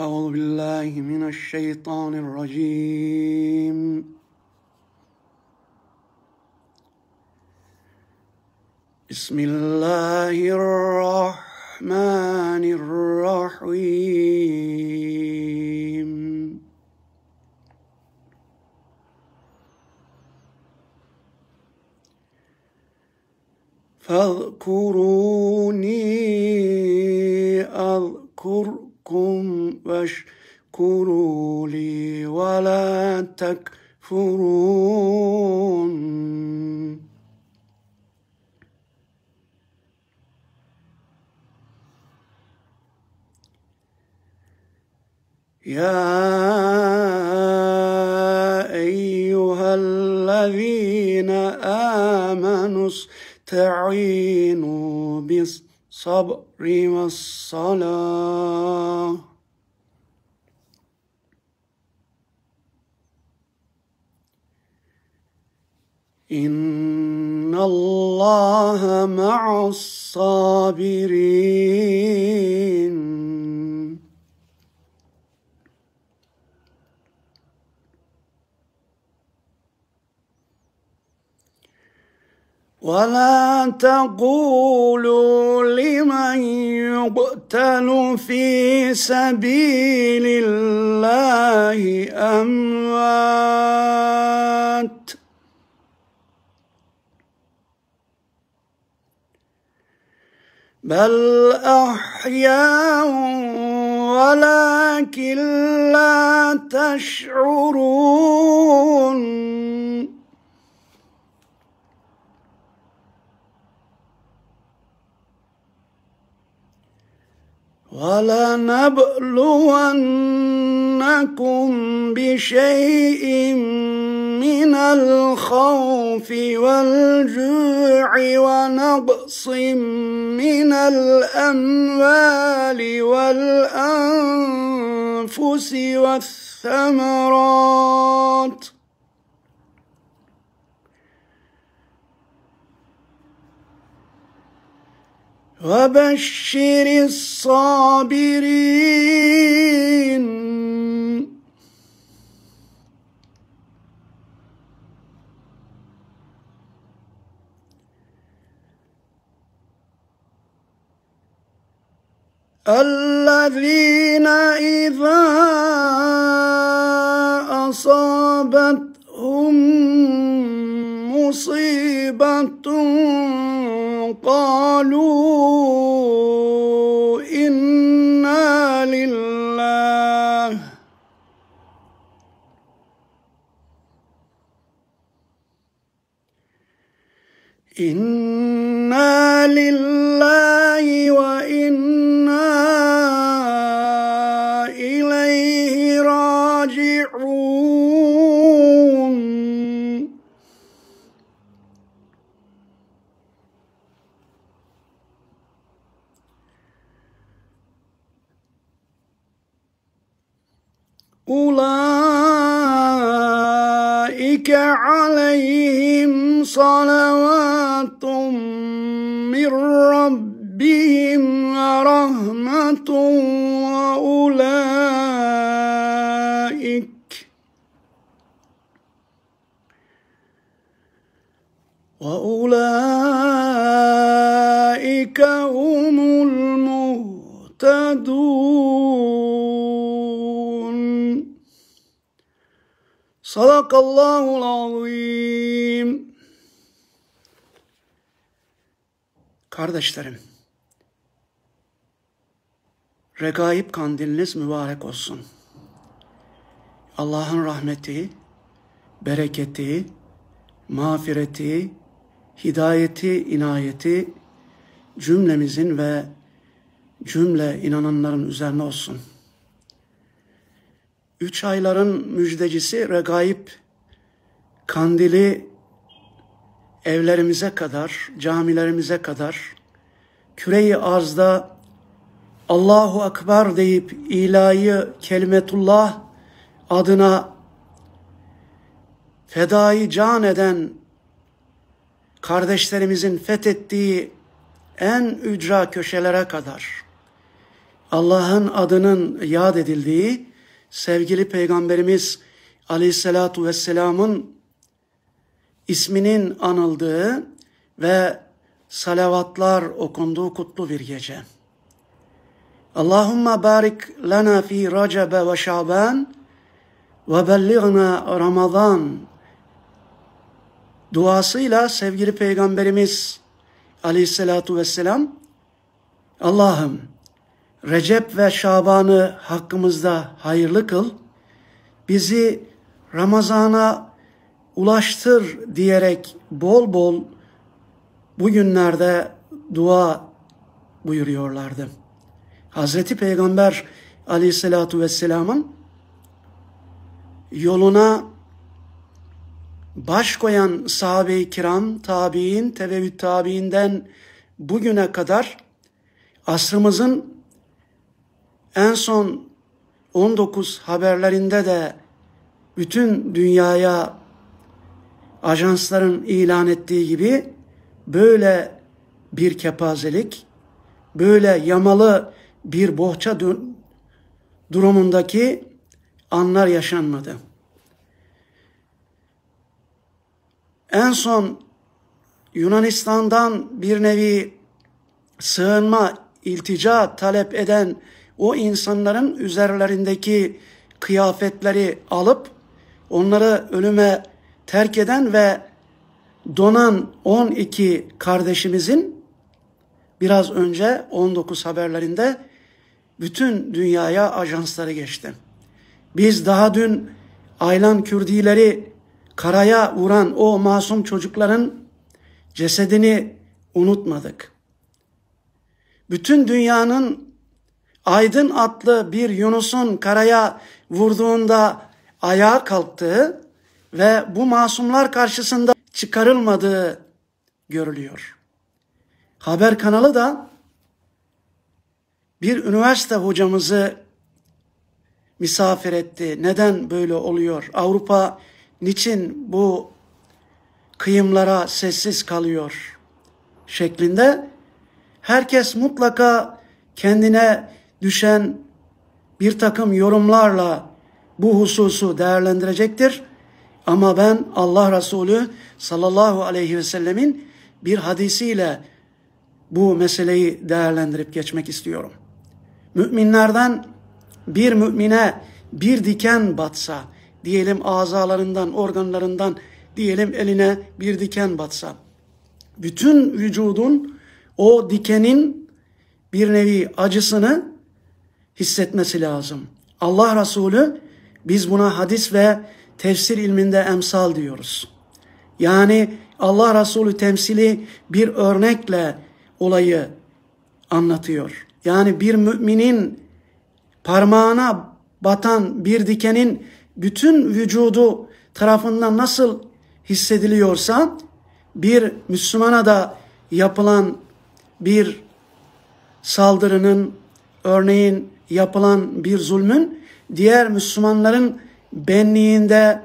أعوذ بالله من الشيطان الرجيم بسم الله الرحمن الرحيم فاذكروني أذكركم لكم واشكروا لي ولا تكفرون يا ايها الذين امنوا استعينوا بالصبر الصبر والصلاة إن الله مع الصابرين ولا تقولوا لمن يقتل في سبيل الله أموات بل أحياء ولكن لا تشعرون ولنبلونكم بشيء من الخوف والجوع ونقص من الأموال والأنفس والثمرات ۖ وبشر الصابرين الذين إذا أصابتهم مصيبة قالوا إنا لله إنا أولئك عليهم صلوات من ربهم ورحمة وأولئك وأولئك هم المهتدون Sadakallahu azim. Kardeşlerim, regaib kandiliniz mübarek olsun. Allah'ın rahmeti, bereketi, mağfireti, hidayeti, inayeti cümlemizin ve cümle inananların üzerine olsun.'' Üç ayların müjdecisi Regaip Kandili evlerimize kadar, camilerimize kadar, küreyi arzda Allahu Akbar deyip ilahi kelimetullah adına fedai can eden kardeşlerimizin fethettiği en ücra köşelere kadar Allah'ın adının yad edildiği sevgili Peygamberimiz Aleyhisselatu Vesselam'ın isminin anıldığı ve salavatlar okunduğu kutlu bir gece. Allahümme barik lana fi Recebe ve Şaban ve belliğna Ramazan duasıyla sevgili Peygamberimiz Aleyhisselatu Vesselam Allah'ım Recep ve Şaban'ı hakkımızda hayırlı kıl. Bizi Ramazan'a ulaştır diyerek bol bol bu günlerde dua buyuruyorlardı. Hazreti Peygamber aleyhissalatu vesselamın yoluna baş koyan sahabe-i kiram, tabi'in, tevevüt tabi'inden bugüne kadar asrımızın en son 19 haberlerinde de bütün dünyaya ajansların ilan ettiği gibi böyle bir kepazelik, böyle yamalı bir bohça durumundaki anlar yaşanmadı. En son Yunanistan'dan bir nevi sığınma, iltica talep eden o insanların üzerlerindeki kıyafetleri alıp onları ölüme terk eden ve donan 12 kardeşimizin biraz önce 19 haberlerinde bütün dünyaya ajansları geçti. Biz daha dün Aylan Kürdileri karaya vuran o masum çocukların cesedini unutmadık. Bütün dünyanın Aydın adlı bir Yunus'un karaya vurduğunda ayağa kalktığı ve bu masumlar karşısında çıkarılmadığı görülüyor. Haber kanalı da bir üniversite hocamızı misafir etti. Neden böyle oluyor? Avrupa niçin bu kıyımlara sessiz kalıyor şeklinde herkes mutlaka kendine düşen bir takım yorumlarla bu hususu değerlendirecektir. Ama ben Allah Resulü sallallahu aleyhi ve sellemin bir hadisiyle bu meseleyi değerlendirip geçmek istiyorum. Müminlerden bir mümine bir diken batsa, diyelim azalarından, organlarından, diyelim eline bir diken batsa, bütün vücudun o dikenin bir nevi acısını hissetmesi lazım. Allah Resulü biz buna hadis ve tefsir ilminde emsal diyoruz. Yani Allah Resulü temsili bir örnekle olayı anlatıyor. Yani bir müminin parmağına batan bir dikenin bütün vücudu tarafından nasıl hissediliyorsa bir Müslümana da yapılan bir saldırının örneğin yapılan bir zulmün diğer Müslümanların benliğinde,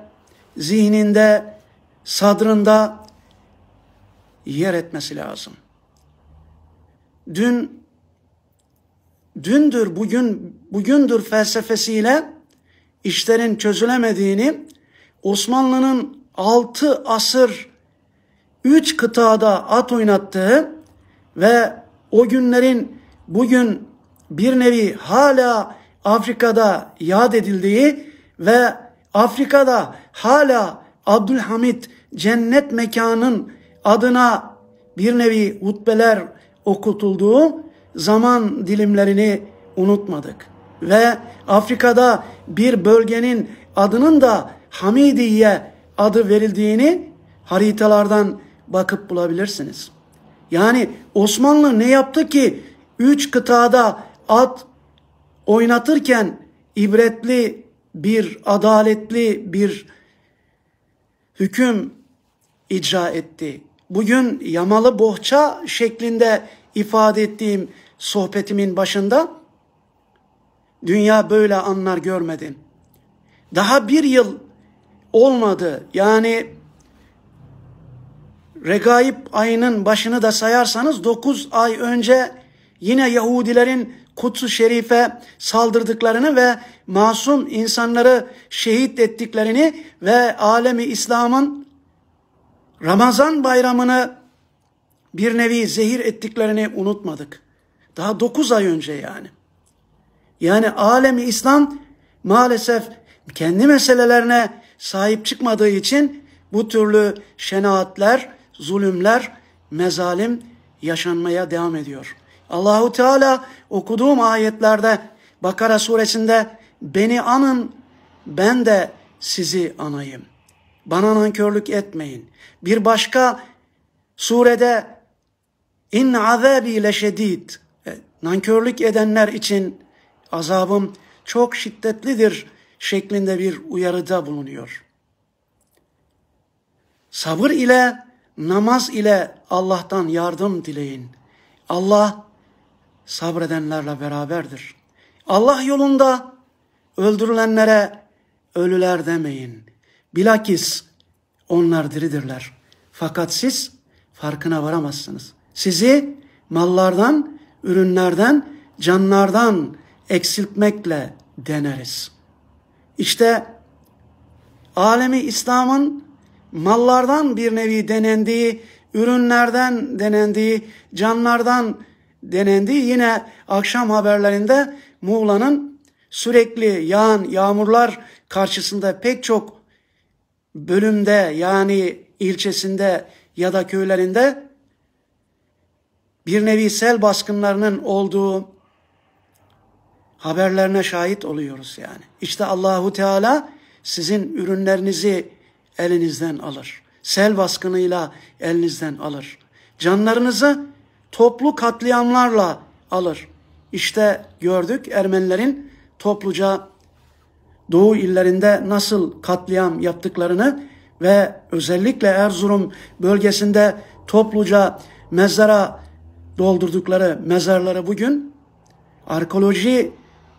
zihninde, sadrında yer etmesi lazım. Dün dündür, bugün bugündür felsefesiyle işlerin çözülemediğini Osmanlı'nın 6 asır 3 kıtada at oynattığı ve o günlerin bugün bir nevi hala Afrika'da yad edildiği ve Afrika'da hala Abdülhamit cennet mekanın adına bir nevi hutbeler okutulduğu zaman dilimlerini unutmadık. Ve Afrika'da bir bölgenin adının da Hamidiye adı verildiğini haritalardan bakıp bulabilirsiniz. Yani Osmanlı ne yaptı ki üç kıtada at oynatırken ibretli bir adaletli bir hüküm icra etti. Bugün yamalı bohça şeklinde ifade ettiğim sohbetimin başında dünya böyle anlar görmedin. Daha bir yıl olmadı. Yani regaib ayının başını da sayarsanız 9 ay önce yine Yahudilerin Kutsu Şerif'e saldırdıklarını ve masum insanları şehit ettiklerini ve alemi İslam'ın Ramazan bayramını bir nevi zehir ettiklerini unutmadık. Daha 9 ay önce yani. Yani alemi İslam maalesef kendi meselelerine sahip çıkmadığı için bu türlü şenaatler, zulümler, mezalim yaşanmaya devam ediyor.'' Allahu Teala okuduğum ayetlerde Bakara suresinde beni anın ben de sizi anayım. Bana nankörlük etmeyin. Bir başka surede in azabi leşedid. E, nankörlük edenler için azabım çok şiddetlidir şeklinde bir uyarıda bulunuyor. Sabır ile namaz ile Allah'tan yardım dileyin. Allah sabredenlerle beraberdir. Allah yolunda öldürülenlere ölüler demeyin. Bilakis onlar diridirler. Fakat siz farkına varamazsınız. Sizi mallardan, ürünlerden, canlardan eksiltmekle deneriz. İşte alemi İslam'ın mallardan bir nevi denendiği, ürünlerden denendiği, canlardan denendi. Yine akşam haberlerinde Muğla'nın sürekli yağan yağmurlar karşısında pek çok bölümde yani ilçesinde ya da köylerinde bir nevi sel baskınlarının olduğu haberlerine şahit oluyoruz yani. İşte Allahu Teala sizin ürünlerinizi elinizden alır. Sel baskınıyla elinizden alır. Canlarınızı toplu katliamlarla alır. İşte gördük Ermenilerin topluca Doğu illerinde nasıl katliam yaptıklarını ve özellikle Erzurum bölgesinde topluca mezara doldurdukları mezarları bugün arkeoloji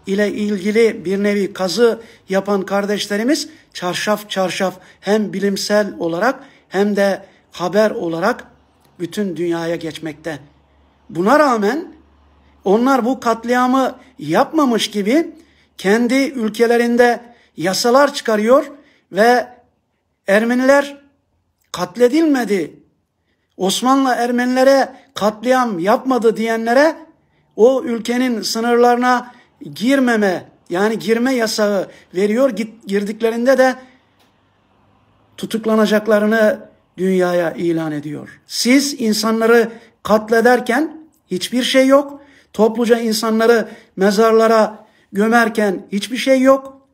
ile ilgili bir nevi kazı yapan kardeşlerimiz çarşaf çarşaf hem bilimsel olarak hem de haber olarak bütün dünyaya geçmekte. Buna rağmen onlar bu katliamı yapmamış gibi kendi ülkelerinde yasalar çıkarıyor ve Ermeniler katledilmedi. Osmanlı Ermenilere katliam yapmadı diyenlere o ülkenin sınırlarına girmeme yani girme yasağı veriyor. Girdiklerinde de tutuklanacaklarını dünyaya ilan ediyor. Siz insanları katlederken hiçbir şey yok. Topluca insanları mezarlara gömerken hiçbir şey yok.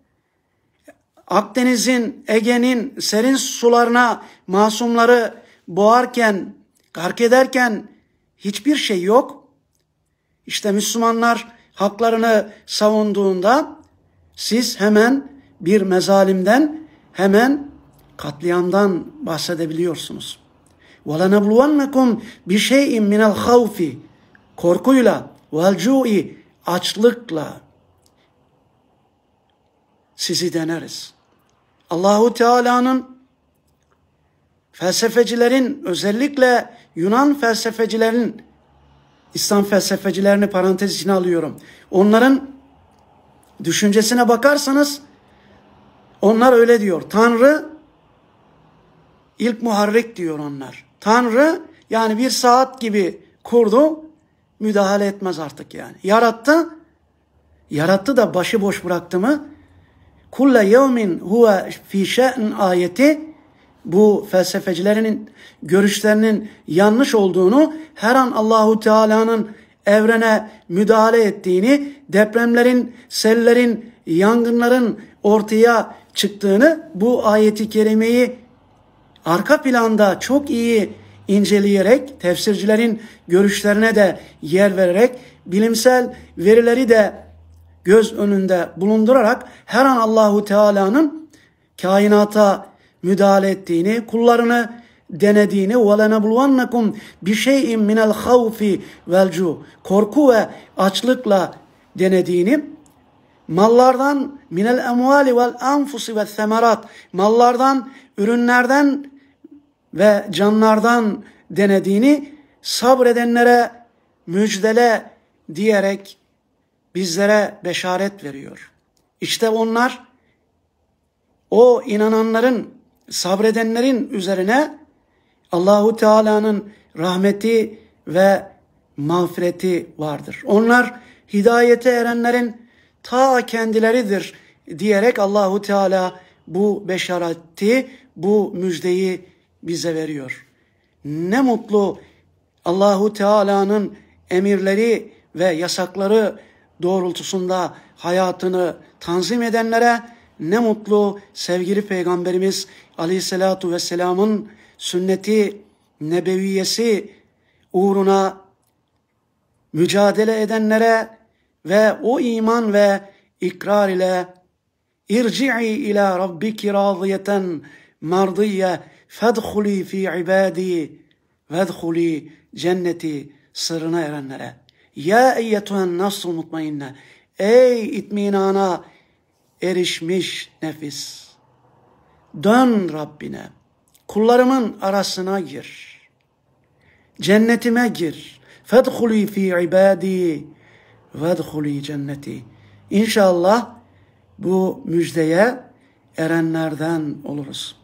Akdeniz'in, Ege'nin serin sularına masumları boğarken, gark ederken hiçbir şey yok. İşte Müslümanlar haklarını savunduğunda siz hemen bir mezalimden, hemen katliamdan bahsedebiliyorsunuz. وَلَنَبْلُوَنَّكُمْ بِشَيْءٍ مِنَ الْخَوْفِ Korkuyla, وَالْجُوءِ Açlıkla sizi deneriz. Allahu Teala'nın felsefecilerin özellikle Yunan felsefecilerin İslam felsefecilerini parantez içine alıyorum. Onların düşüncesine bakarsanız onlar öyle diyor. Tanrı ilk muharrik diyor onlar. Tanrı yani bir saat gibi kurdu, müdahale etmez artık yani. Yarattı, yarattı da başı boş bıraktı mı? Kulle yevmin huve fi şe'n ayeti bu felsefecilerinin görüşlerinin yanlış olduğunu, her an Allahu Teala'nın evrene müdahale ettiğini, depremlerin, sellerin, yangınların ortaya çıktığını bu ayeti kerimeyi arka planda çok iyi inceleyerek tefsircilerin görüşlerine de yer vererek bilimsel verileri de göz önünde bulundurarak her an Allahu Teala'nın kainata müdahale ettiğini, kullarını denediğini ve lenebluvannakum bir şeyin minel havfi velcu korku ve açlıkla denediğini mallardan minel emvali vel anfusi ve semerat mallardan ürünlerden ve canlardan denediğini sabredenlere müjdele diyerek bizlere beşaret veriyor. İşte onlar o inananların, sabredenlerin üzerine Allahu Teala'nın rahmeti ve mağfireti vardır. Onlar hidayete erenlerin ta kendileridir diyerek Allahu Teala bu beşareti, bu müjdeyi bize veriyor. Ne mutlu Allahu Teala'nın emirleri ve yasakları doğrultusunda hayatını tanzim edenlere ne mutlu sevgili Peygamberimiz Aleyhisselatu Vesselam'ın sünneti nebeviyesi uğruna mücadele edenlere ve o iman ve ikrar ile irci'i ila rabbiki raziyeten mardiye fedhuli fi ibadi vedhuli cenneti sırrına erenlere. Ya eyyetühen nasıl mutmainne. Ey itminana erişmiş nefis. Dön Rabbine. Kullarımın arasına gir. Cennetime gir. Fedhuli fi ibadi vedhuli cenneti. İnşallah bu müjdeye erenlerden oluruz.